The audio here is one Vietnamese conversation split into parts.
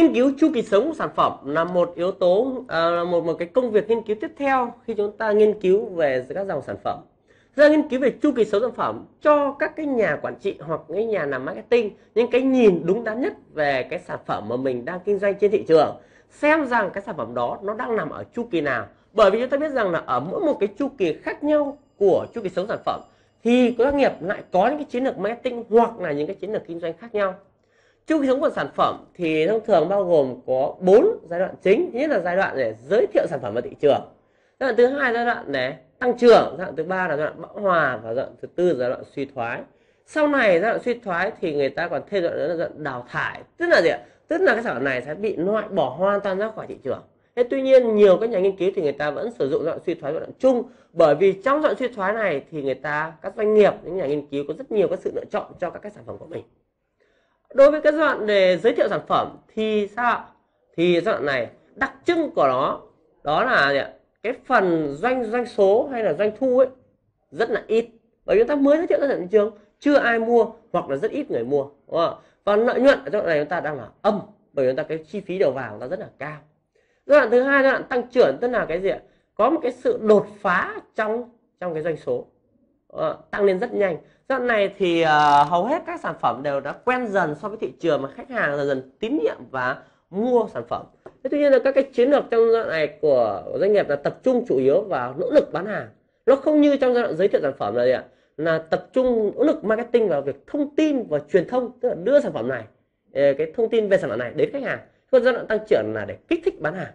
Nghiên cứu chu kỳ sống của sản phẩm là một yếu tố à, một một cái công việc nghiên cứu tiếp theo khi chúng ta nghiên cứu về các dòng sản phẩm. Ra nghiên cứu về chu kỳ sống sản phẩm cho các cái nhà quản trị hoặc những nhà làm marketing những cái nhìn đúng đắn nhất về cái sản phẩm mà mình đang kinh doanh trên thị trường, xem rằng cái sản phẩm đó nó đang nằm ở chu kỳ nào. Bởi vì chúng ta biết rằng là ở mỗi một cái chu kỳ khác nhau của chu kỳ sống sản phẩm thì các doanh nghiệp lại có những cái chiến lược marketing hoặc là những cái chiến lược kinh doanh khác nhau chu kỳ sống của sản phẩm thì thông thường bao gồm có bốn giai đoạn chính thứ nhất là giai đoạn để giới thiệu sản phẩm vào thị trường giai đoạn thứ hai giai đoạn để tăng trưởng giai đoạn thứ ba là giai đoạn bão hòa và giai đoạn thứ tư là giai đoạn suy thoái sau này giai đoạn suy thoái thì người ta còn thêm giai đoạn, là giai đoạn đào thải tức là gì ạ tức là cái sản phẩm này sẽ bị loại bỏ hoàn toàn ra khỏi thị trường thế tuy nhiên nhiều các nhà nghiên cứu thì người ta vẫn sử dụng giai đoạn suy thoái giai đoạn chung bởi vì trong giai đoạn suy thoái này thì người ta các doanh nghiệp những nhà nghiên cứu có rất nhiều các sự lựa chọn cho các cái sản phẩm của mình đối với cái giai đoạn để giới thiệu sản phẩm thì sao thì giai đoạn này đặc trưng của nó đó là gì ạ? cái phần doanh doanh số hay là doanh thu ấy rất là ít bởi chúng ta mới giới thiệu ra thị trường chưa ai mua hoặc là rất ít người mua đúng không? và lợi nhuận ở giai đoạn này chúng ta đang là âm bởi vì chúng ta cái chi phí đầu vào chúng ta rất là cao giai đoạn thứ hai giai đoạn tăng trưởng tức là cái gì ạ có một cái sự đột phá trong trong cái doanh số à, tăng lên rất nhanh Giai đoạn này thì uh, hầu hết các sản phẩm đều đã quen dần so với thị trường mà khách hàng dần dần tín nhiệm và mua sản phẩm. Thế tuy nhiên là các cái chiến lược trong giai đoạn này của doanh nghiệp là tập trung chủ yếu vào nỗ lực bán hàng. Nó không như trong giai đoạn giới thiệu sản phẩm là gì ạ? Là tập trung nỗ lực marketing vào việc thông tin và truyền thông, tức là đưa sản phẩm này, ờ, cái thông tin về sản phẩm này đến khách hàng. Còn giai đoạn tăng trưởng là để kích thích bán hàng.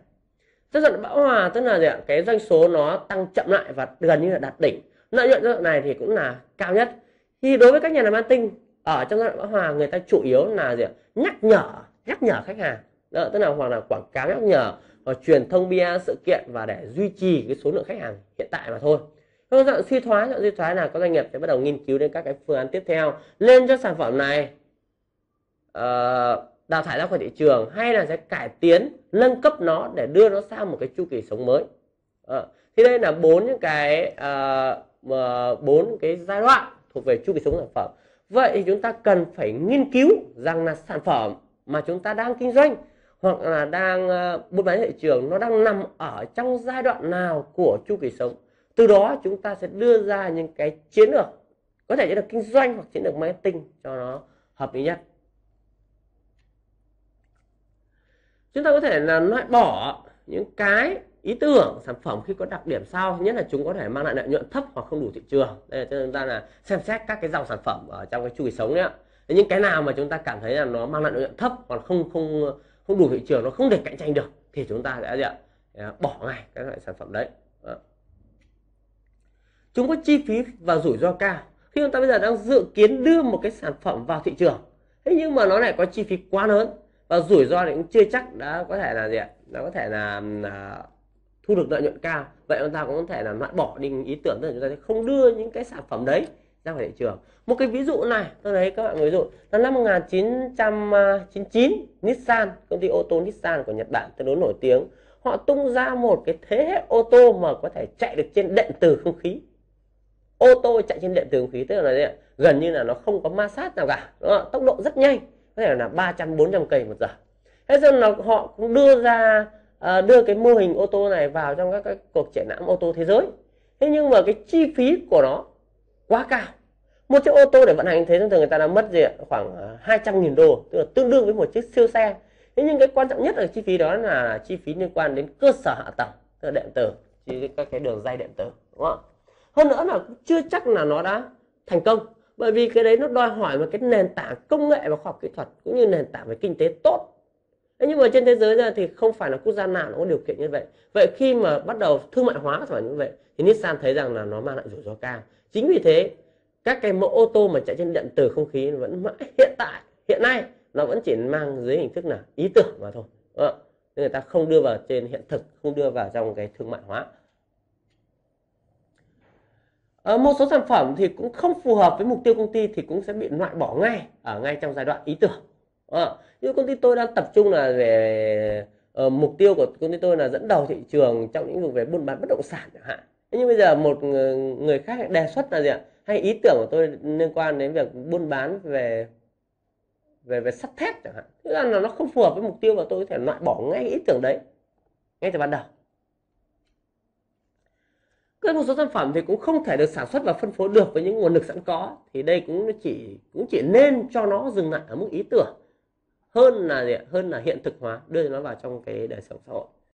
Giai đoạn bão hòa tức là gì ạ? Cái doanh số nó tăng chậm lại và gần như là đạt đỉnh. Lợi nhuận giai đoạn này thì cũng là cao nhất thì đối với các nhà làm marketing ở trong giai đoạn bão hòa người ta chủ yếu là gì nhắc nhở nhắc nhở khách hàng đó, tức là hoặc là quảng cáo nhắc nhở hoặc truyền thông bia sự kiện và để duy trì cái số lượng khách hàng hiện tại mà thôi Giai đoạn suy thoái dạng suy thoái là các doanh nghiệp sẽ bắt đầu nghiên cứu đến các cái phương án tiếp theo lên cho sản phẩm này uh, đào thải ra khỏi thị trường hay là sẽ cải tiến nâng cấp nó để đưa nó sang một cái chu kỳ sống mới à, thì đây là bốn những cái ờ, bốn uh, cái giai đoạn thuộc về chu kỳ sống sản phẩm vậy chúng ta cần phải nghiên cứu rằng là sản phẩm mà chúng ta đang kinh doanh hoặc là đang ờ, buôn bán thị trường nó đang nằm ở trong giai đoạn nào của chu kỳ sống từ đó chúng ta sẽ đưa ra những cái chiến lược có thể chiến lược kinh doanh hoặc chiến lược marketing cho nó hợp lý nhất chúng ta có thể là loại bỏ những cái ý tưởng sản phẩm khi có đặc điểm sau nhất là chúng có thể mang lại lợi nhuận thấp hoặc không đủ thị trường đây là cho ta là xem xét các cái dòng sản phẩm ở trong cái chu kỳ sống đấy ạ. những cái nào mà chúng ta cảm thấy là nó mang lại lợi nhuận thấp hoặc không không không đủ thị trường nó không thể cạnh tranh được thì chúng ta sẽ gì ạ? bỏ ngay các loại sản phẩm đấy chúng có chi phí và rủi ro cao khi chúng ta bây giờ đang dự kiến đưa một cái sản phẩm vào thị trường thế nhưng mà nó lại có chi phí quá lớn và rủi ro thì cũng chưa chắc đã có thể là gì ạ nó có thể là, là thu được lợi nhuận cao vậy chúng ta cũng có thể là loại bỏ đi ý tưởng tức là chúng ta sẽ không đưa những cái sản phẩm đấy ra ngoài thị trường một cái ví dụ này tôi lấy các bạn ví dụ là năm 1999 Nissan công ty ô tô Nissan của Nhật Bản tương đối nổi tiếng họ tung ra một cái thế hệ ô tô mà có thể chạy được trên điện từ không khí ô tô chạy trên điện từ không khí tức là gì? gần như là nó không có ma sát nào cả đúng không? tốc độ rất nhanh có thể là 300 400 cây một giờ thế rồi là họ cũng đưa ra Ờ, đưa cái mô hình ô tô này vào trong các, cái cuộc triển lãm ô tô thế giới thế nhưng mà cái chi phí của nó quá cao một chiếc ô tô để vận hành thế thông thường người ta đã mất gì ạ? khoảng 200.000 ờ, đô tức là tương đương với một chiếc siêu xe thế nhưng cái quan trọng nhất ở chi phí đó là chi phí liên quan đến cơ sở hạ tầng tức là điện tử các cái đường dây điện tử đúng không hơn nữa là chưa chắc là nó đã thành công bởi vì cái đấy nó đòi hỏi một cái nền tảng công nghệ và khoa học kỹ thuật cũng như nền tảng về kinh tế tốt thế nhưng mà trên thế giới ra thì không phải là quốc gia nào nó có điều kiện như vậy vậy khi mà bắt đầu thương mại hóa sản như vậy thì Nissan thấy rằng là nó mang lại rủi ro cao chính vì thế các cái mẫu ô tô mà chạy trên điện từ không khí vẫn mãi hiện tại hiện nay nó vẫn chỉ mang dưới hình thức là ý tưởng mà thôi ờ, nên người ta không đưa vào trên hiện thực không đưa vào trong cái thương mại hóa ở ờ, một số sản phẩm thì cũng không phù hợp với mục tiêu công ty thì cũng sẽ bị loại bỏ ngay ở ngay trong giai đoạn ý tưởng à, nhưng công ty tôi đang tập trung là về uh, mục tiêu của công ty tôi là dẫn đầu thị trường trong lĩnh vực về buôn bán bất động sản chẳng hạn nhưng bây giờ một người khác đề xuất là gì ạ hay ý tưởng của tôi liên quan đến việc buôn bán về về về sắt thép chẳng hạn tức là nó không phù hợp với mục tiêu và tôi có thể loại bỏ ngay ý tưởng đấy ngay từ ban đầu cái một số sản phẩm thì cũng không thể được sản xuất và phân phối được với những nguồn lực sẵn có thì đây cũng chỉ cũng chỉ nên cho nó dừng lại ở mức ý tưởng hơn là gì? hơn là hiện thực hóa đưa nó vào trong cái đời sống xã hội